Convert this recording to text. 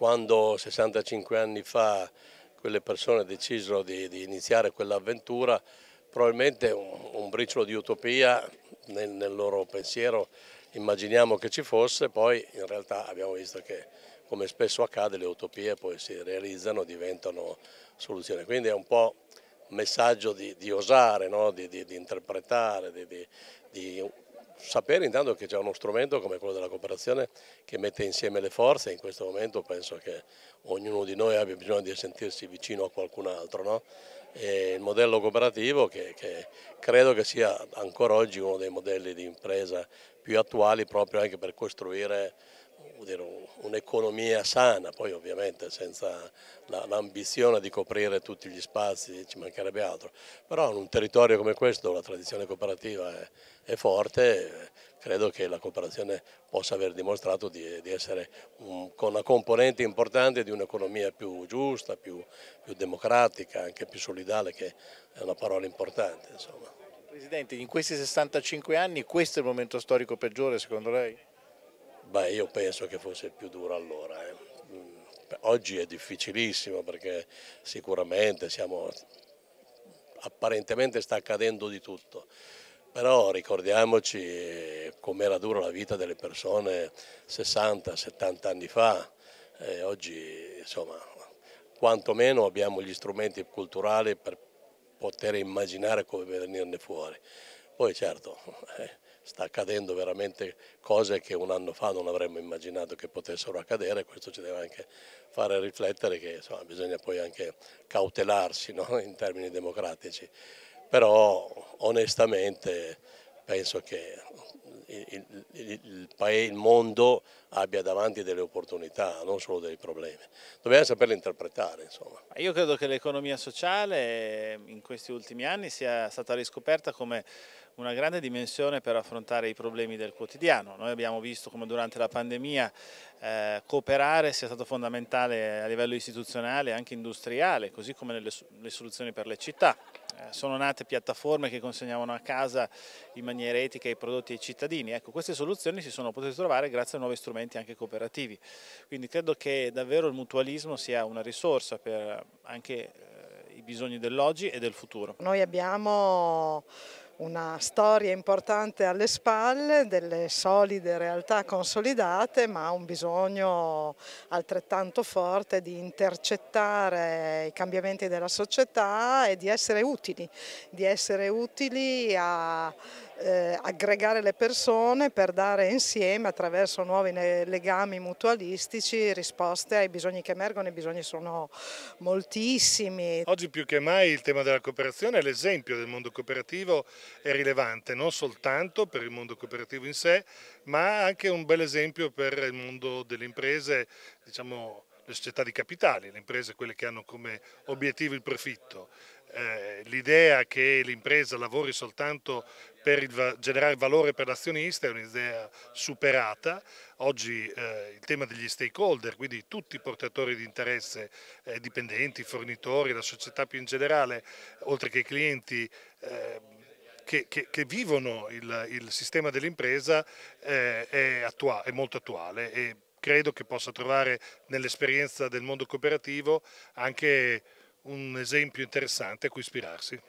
Quando 65 anni fa quelle persone decisero di, di iniziare quell'avventura, probabilmente un, un, briciolo di utopia nel, nel loro pensiero immaginiamo che ci fosse, poi in realtà abbiamo visto che come spesso accade le utopie poi si realizzano, diventano soluzioni. Quindi è un po' un messaggio di, di osare, no? di, di, di, interpretare, di sapere intanto che c'è uno strumento come quello della cooperazione che mette insieme le forze, in questo momento penso che ognuno di noi abbia bisogno di sentirsi vicino a qualcun altro, no? il modello cooperativo che, che, credo che sia ancora oggi uno dei modelli di impresa più attuali proprio anche per costruire dire, un'economia sana, poi ovviamente senza l'ambizione di coprire tutti gli spazi ci mancherebbe altro, però in un territorio come questo la tradizione cooperativa è, è forte, credo che la cooperazione possa aver dimostrato di, di essere un, con una componente importante di un'economia più giusta, più, più, democratica, anche più solidale, che è una parola importante. Insomma. Presidente, in questi 65 anni questo è il momento storico peggiore secondo lei? Beh, io penso che fosse più duro allora. Eh. Mm. Oggi è difficilissimo perché sicuramente siamo, apparentemente sta accadendo di tutto, però ricordiamoci com'era dura la vita delle persone 60-70 anni fa, eh, oggi insomma quantomeno abbiamo gli strumenti culturali per poter immaginare come venirne fuori. Poi certo... Eh, sta accadendo veramente cose che un anno fa non avremmo immaginato che potessero accadere, questo ci deve anche fare riflettere che insomma, bisogna poi anche cautelarsi no? in termini democratici. Però onestamente penso che il, il, il, mondo abbia davanti delle opportunità, non solo dei problemi. Dobbiamo saperle interpretare. Insomma. Io credo che l'economia sociale in questi ultimi anni sia stata riscoperta come una grande dimensione per affrontare i problemi del quotidiano. Noi abbiamo visto come durante la pandemia eh, cooperare sia stato fondamentale a livello istituzionale e anche industriale, così come nelle le soluzioni per le città. Eh, sono nate piattaforme che consegnavano a casa in maniera etica i prodotti ai cittadini. Ecco, queste soluzioni si sono potute trovare grazie a nuovi strumenti anche cooperativi. Quindi credo che davvero il mutualismo sia una risorsa per anche eh, i bisogni dell'oggi e del futuro. Noi abbiamo una storia importante alle spalle, delle solide realtà consolidate, ma un bisogno altrettanto forte di intercettare i cambiamenti della società e di essere utili, di essere utili a eh, aggregare le persone per dare insieme attraverso nuovi legami mutualistici risposte ai bisogni che emergono, i bisogni sono moltissimi. Oggi più che mai il tema della cooperazione e l'esempio del mondo cooperativo è rilevante, non soltanto per il mondo cooperativo in sé, ma anche un bel esempio per il mondo delle imprese, diciamo le società di capitali, le imprese quelle che hanno come obiettivo il profitto. Eh, L'idea che l'impresa lavori soltanto per il, generare valore per l'azionista è un'idea superata. Oggi eh, il tema degli stakeholder, quindi tutti i portatori di interesse, eh, dipendenti, fornitori, la società più in generale, oltre che i clienti, eh, che, che, che, vivono il, il sistema dell'impresa eh, è, è, molto attuale e credo che possa trovare nell'esperienza del mondo cooperativo anche un esempio interessante a cui ispirarsi.